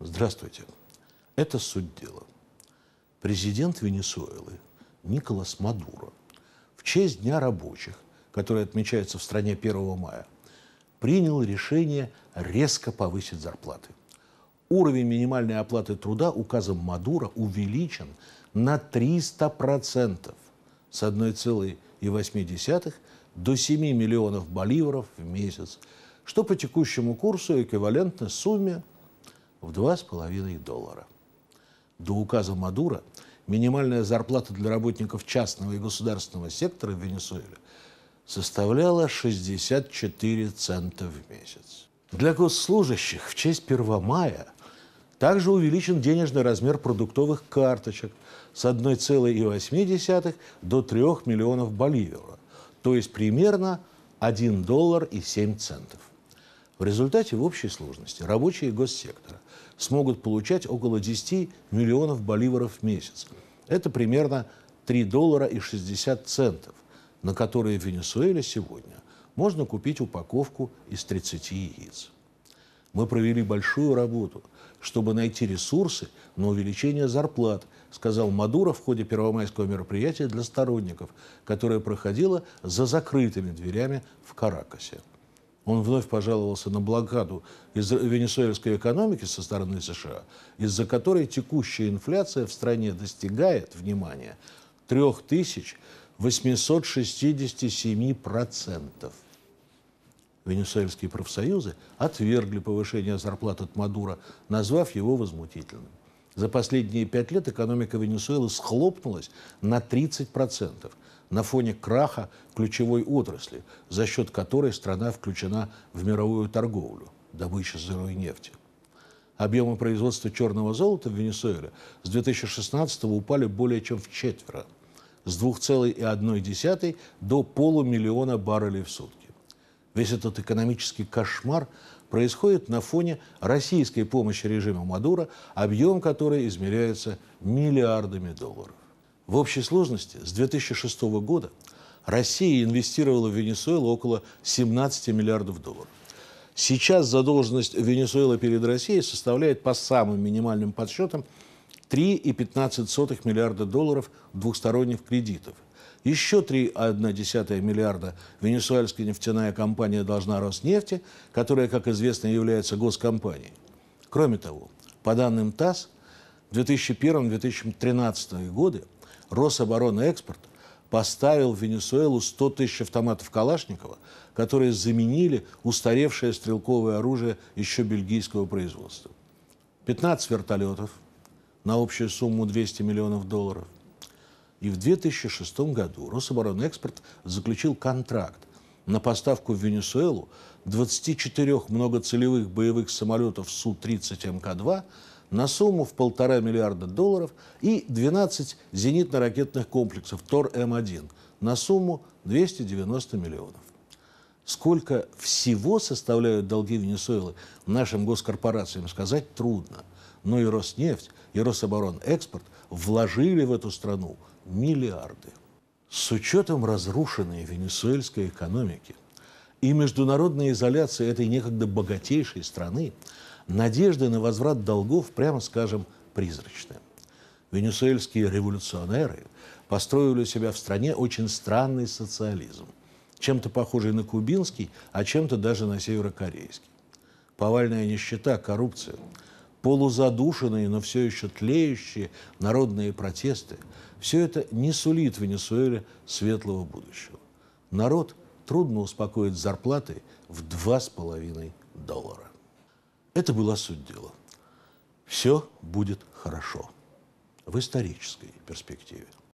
Здравствуйте. Это суть дела. Президент Венесуэлы Николас Мадуро в честь Дня рабочих, который отмечается в стране 1 мая, принял решение резко повысить зарплаты. Уровень минимальной оплаты труда указом Мадура увеличен на 300% с 1,8 до 7 миллионов боливаров в месяц, что по текущему курсу эквивалентно сумме – в два с половиной доллара. До указа Мадура минимальная зарплата для работников частного и государственного сектора в Венесуэле составляла 64 цента в месяц. Для госслужащих в честь 1 мая также увеличен денежный размер продуктовых карточек с 1,8 до 3 миллионов боливеров, то есть примерно 1 доллар и 7 центов. В результате в общей сложности рабочие госсектора смогут получать около 10 миллионов боливаров в месяц. Это примерно 3 доллара и 60 центов, на которые в Венесуэле сегодня можно купить упаковку из 30 яиц. Мы провели большую работу, чтобы найти ресурсы на увеличение зарплат, сказал Мадуро в ходе первомайского мероприятия для сторонников, которое проходило за закрытыми дверями в Каракасе. Он вновь пожаловался на блокаду из венесуэльской экономики со стороны США, из-за которой текущая инфляция в стране достигает, внимание, 3867%. Венесуэльские профсоюзы отвергли повышение зарплат от Мадура, назвав его возмутительным. За последние пять лет экономика Венесуэлы схлопнулась на 30% на фоне краха ключевой отрасли, за счет которой страна включена в мировую торговлю, добыча сырой нефти. Объемы производства черного золота в Венесуэле с 2016 упали более чем в четверо, с 2,1 до полумиллиона баррелей в сутки. Весь этот экономический кошмар происходит на фоне российской помощи режиму Мадура, объем которой измеряется миллиардами долларов. В общей сложности с 2006 года Россия инвестировала в Венесуэлу около 17 миллиардов долларов. Сейчас задолженность Венесуэлы перед Россией составляет по самым минимальным подсчетам 3,15 миллиарда долларов двухсторонних кредитов – еще 3,1 а миллиарда венесуэльская нефтяная компания должна Роснефти, которая, как известно, является госкомпанией. Кроме того, по данным ТАСС, в 2001-2013 годы Рособоронэкспорт поставил в Венесуэлу 100 тысяч автоматов Калашникова, которые заменили устаревшее стрелковое оружие еще бельгийского производства. 15 вертолетов на общую сумму 200 миллионов долларов – и в 2006 году Рособоронэкспорт заключил контракт на поставку в Венесуэлу 24 многоцелевых боевых самолетов Су-30 МК-2 на сумму в полтора миллиарда долларов и 12 зенитно-ракетных комплексов ТОР-М1 эм на сумму 290 миллионов. Сколько всего составляют долги Венесуэлы нашим госкорпорациям, сказать трудно. Но и Роснефть, и экспорт вложили в эту страну миллиарды. С учетом разрушенной венесуэльской экономики и международной изоляции этой некогда богатейшей страны, надежды на возврат долгов, прямо скажем, призрачны. Венесуэльские революционеры построили у себя в стране очень странный социализм – чем-то похожий на кубинский, а чем-то даже на северокорейский. Повальная нищета, коррупция, полузадушенные, но все еще тлеющие народные протесты – все это не сулит Венесуэле светлого будущего. Народ трудно успокоит зарплатой в два с половиной доллара. Это была суть дела. Все будет хорошо в исторической перспективе.